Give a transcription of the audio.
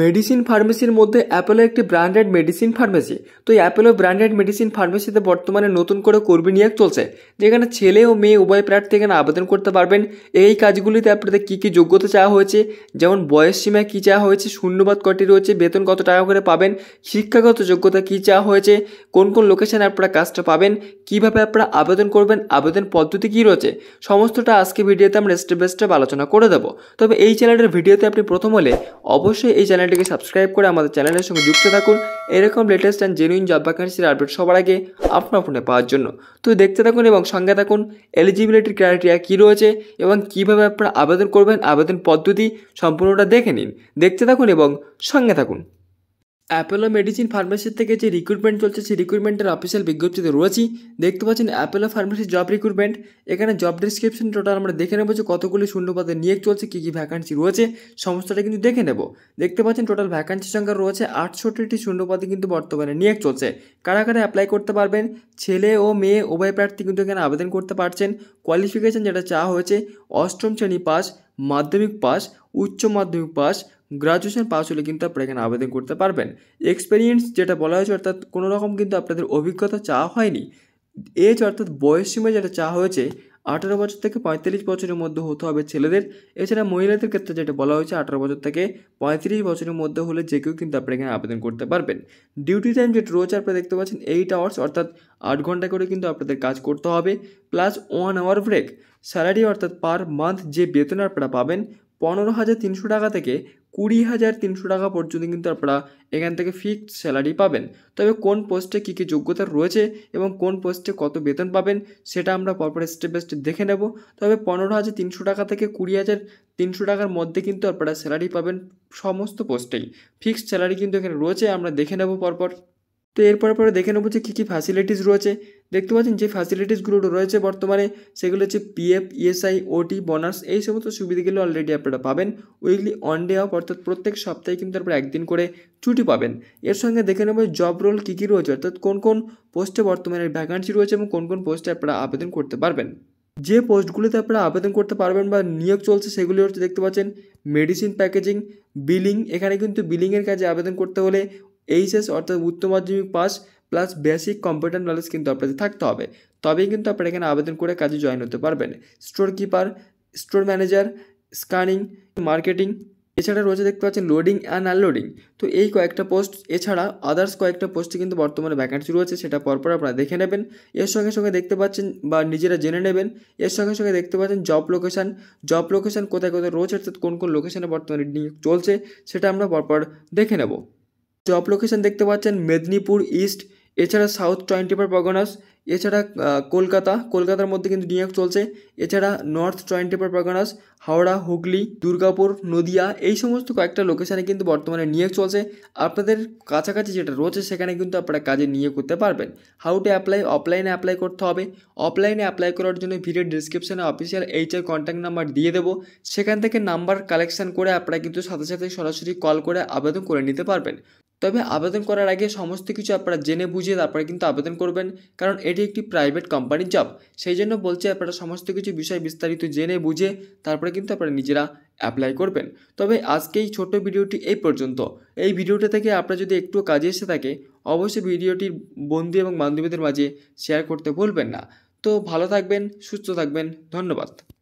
medicine ফার্মেসির মধ্যে Apollo একটি branded medicine pharmacy তো এই অ্যাপোলো ব্র্যান্ডেড মেডিসিন ফার্মেসিতে বর্তমানে নতুন করে কর্মী নিয়োগ চলছে যেখানে ছেলে ও মেয়ে উভয় প্রার্থী এখানে আবেদন করতে পারবেন এই কাজগুলিতে আপনাদের কী কী যোগ্যতা চাওয়া হয়েছে যেমন বয়স সীমা কী চাওয়া হয়েছে শূন্যবাদ কটি রয়েছে বেতন কত টাকা করে পাবেন শিক্ষাগত যোগ্যতা কী চাওয়া হয়েছে কোন কোন লোকেশানে আপনারা কাজটা পাবেন কিভাবে আপনারা আবেদন করবেন আবেদন পদ্ধতি কী রয়েছে সমস্তটা আজকে ভিডিওতে আমরা স্টেপ বাই স্টেপ আলোচনা করে দেবো তবে এই চ্যানেলের ভিডিওতে আপনি প্রথম হলে অবশ্যই এই চ্যানেল চ্যানেলটিকে সাবস্ক্রাইব করে আমাদের চ্যানেলের সঙ্গে যুক্ত থাকুন এরকম লেটেস্ট অ্যান্ড জেনুইন জব ভ্যাকান্সির আপডেট সবার আগে আপনার ফোনে পাওয়ার জন্য তো দেখতে থাকুন এবং সঙ্গে থাকুন এলিজিবিলিটির ক্রাইটেরিয়া কী রয়েছে এবং কীভাবে আপনারা আবেদন করবেন আবেদন পদ্ধতি সম্পূর্ণটা দেখে নিন দেখতে থাকুন এবং সঙ্গে থাকুন অ্যাপেলো মেডিসিন ফার্মেসির থেকে যে রিক্রুটমেন্ট চলছে সেই রিক্রুটমেন্টের অফিসিয়াল বিজ্ঞপ্তিতে রয়েছি দেখতে পাচ্ছেন অ্যাপেলো ফার্মেসির জব রিক্রুটমেন্ট এখানে জব ডিসক্রিপশন টোটাল আমরা দেখে নেবো যে কতগুলি শূন্যপদে নিয়োগ চলছে কী কী ভ্যাকান্সি রয়েছে সমস্তটা কিন্তু দেখে নেব দেখতে পাচ্ছেন টোটাল ভ্যাকান্সি সংখ্যা রয়েছে আটষট্টিটি শূন্যপদে কিন্তু বর্তমানে নিয়োগ চলছে কারা কারা অ্যাপ্লাই করতে পারবেন ছেলে ও মেয়ে উভয় প্রার্থী কিন্তু এখানে আবেদন করতে পারছেন কোয়ালিফিকেশান যেটা চাওয়া হয়েছে অষ্টম শ্রেণী পাস মাধ্যমিক পাস উচ্চ মাধ্যমিক পাস গ্রাজুয়েশন পাস হলে কিন্তু আপনারা এখানে আবেদন করতে পারবেন এক্সপিরিয়েন্স যেটা বলা হয়েছে অর্থাৎ কোনো রকম কিন্তু আপনাদের অভিজ্ঞতা চাওয়া হয়নি এজ অর্থাৎ বয়স সীমা যেটা চাওয়া হয়েছে আঠারো বছর থেকে পঁয়তাল্লিশ বছরের মধ্যে হতে হবে ছেলেদের এছাড়া মহিলাদের ক্ষেত্রে যেটা বলা হয়েছে আঠারো বছর থেকে পঁয়ত্রিশ বছরের মধ্যে হলে যে কেউ কিন্তু আপনারা এখানে আবেদন করতে পারবেন ডিউটি টাইম যেটা রয়েছে আপনারা দেখতে পাচ্ছেন এইট আওয়ার্স অর্থাৎ আট ঘন্টা করে কিন্তু আপনাদের কাজ করতে হবে plus one hour break salary অর্থাৎ পার মান্থ যে বেতন আপনারা পাবেন পনেরো হাজার তিনশো টাকা থেকে কুড়ি হাজার তিনশো টাকা পর্যন্ত কিন্তু আপনারা এখান থেকে ফিক্সড স্যালারি পাবেন তবে কোন পোস্টে কী কী যোগ্যতা রয়েছে এবং কোন পোস্টে কত বেতন পাবেন সেটা আমরা পরপর স্টেপ বাই স্টেপ দেখে নেব তবে পনেরো হাজার তিনশো টাকা থেকে কুড়ি হাজার তিনশো টাকার মধ্যে কিন্তু আপনারা স্যালারি পাবেন সমস্ত পোস্টেই ফিক্সড স্যালারি কিন্তু এখানে রয়েছে আমরা দেখে নেব পরপর তো এরপর পরে দেখে নেবো যে কী কী ফ্যাসিলিটিস রয়েছে দেখতে পাচ্ছেন যে ফ্যাসিলিটিসগুলো রয়েছে বর্তমানে সেগুলো হচ্ছে পিএফ ইএসআই ওটি বোনাস এই সমস্ত সুবিধাগুলো অলরেডি আপনারা পাবেন উইকলি অন ডে অফ অর্থাৎ প্রত্যেক সপ্তাহে কিন্তু তারপর একদিন করে ছুটি পাবেন এর সঙ্গে দেখে নেবো জব রোল কী কী রয়েছে অর্থাৎ কোন কোন পোস্টে বর্তমানে ভ্যাকান্সি রয়েছে এবং কোন কোন পোস্টে আপনারা আবেদন করতে পারবেন যে পোস্টগুলিতে আপনারা আবেদন করতে পারবেন বা নিয়োগ চলছে সেগুলি হচ্ছে দেখতে পাচ্ছেন মেডিসিন প্যাকেজিং বিলিং এখানে কিন্তু বিলিংয়ের কাজে আবেদন করতে হলে এইচএস অর্থাৎ উচ্চ মাধ্যমিক pass plus basic computer knowledge কিন্তু আপনাদের থাকতে হবে তবেই কিন্তু আপনারা এখানে আবেদন করে কাজে জয়েন হতে পারবেন store keeper store manager scanning marketing এছাড়া রয়েছে দেখতে পাচ্ছেন লোডিং অ্যান্ড আনলোডিং তো এই কয়েকটা পোস্ট এছাড়া আদার্স কয়েকটা পোস্টে কিন্তু বর্তমানে ভ্যাকান্সি রয়েছে সেটা পরপর আপনারা দেখে নেবেন এর সঙ্গে সঙ্গে দেখতে পাচ্ছেন বা নিজেরা জেনে নেবেন এর সঙ্গে সঙ্গে দেখতে পাচ্ছেন জব লোকেশান জব লোকেশান কোথায় কোথায় রয়েছে অর্থাৎ কোন কোন লোকেশানে বর্তমানে চলছে সেটা আমরা পরপর দেখে নেবো জব লোকেশন দেখতে পাচ্ছেন মেদিনীপুর ইস্ট এছাড়া সাউথ টোয়েন্টি ফোর পগনাস এছাড়া কলকাতা কলকাতার মধ্যে কিন্তু নিয়োগ চলছে এছাড়া নর্থ জয়েন্ট ফোর পরগনাস হাওড়া হুগলি দুর্গাপুর নদিয়া এই সমস্ত কয়েকটা লোকেশানে কিন্তু বর্তমানে নিয়োগ চলছে আপনাদের কাছাকাছি যেটা রয়েছে সেখানে কিন্তু আপনারা কাজে নিয়োগ করতে পারবেন হাউ টু অ্যাপ্লাই অফলাইনে অ্যাপ্লাই করতে হবে অফলাইনে অ্যাপ্লাই করার জন্য ভিডিও ডিসক্রিপশানে অফিসিয়াল এইচআর কন্ট্যাক্ট নাম্বার দিয়ে দেবো সেখান থেকে নাম্বার কালেকশান করে আপনারা কিন্তু সাথে সাথে সরাসরি কল করে আবেদন করে নিতে পারবেন তবে আবেদন করার আগে সমস্ত কিছু আপনারা জেনে বুঝিয়ে তারপরে কিন্তু আবেদন করবেন কারণ এটি একটি প্রাইভেট কোম্পানির জব সেই জন্য বলছে আপনারা সমস্ত কিছু বিষয় বিস্তারিত জেনে বুঝে তারপরে কিন্তু আপনারা নিজেরা অ্যাপ্লাই করবেন তবে আজকে এই ছোট্ট ভিডিওটি এই পর্যন্ত এই ভিডিওটা থেকে আপনার যদি একটু কাজে এসে থাকে অবশ্যই ভিডিওটির বন্ধু এবং বান্ধবীদের মাঝে শেয়ার করতে ভুলবেন না তো ভালো থাকবেন সুস্থ থাকবেন ধন্যবাদ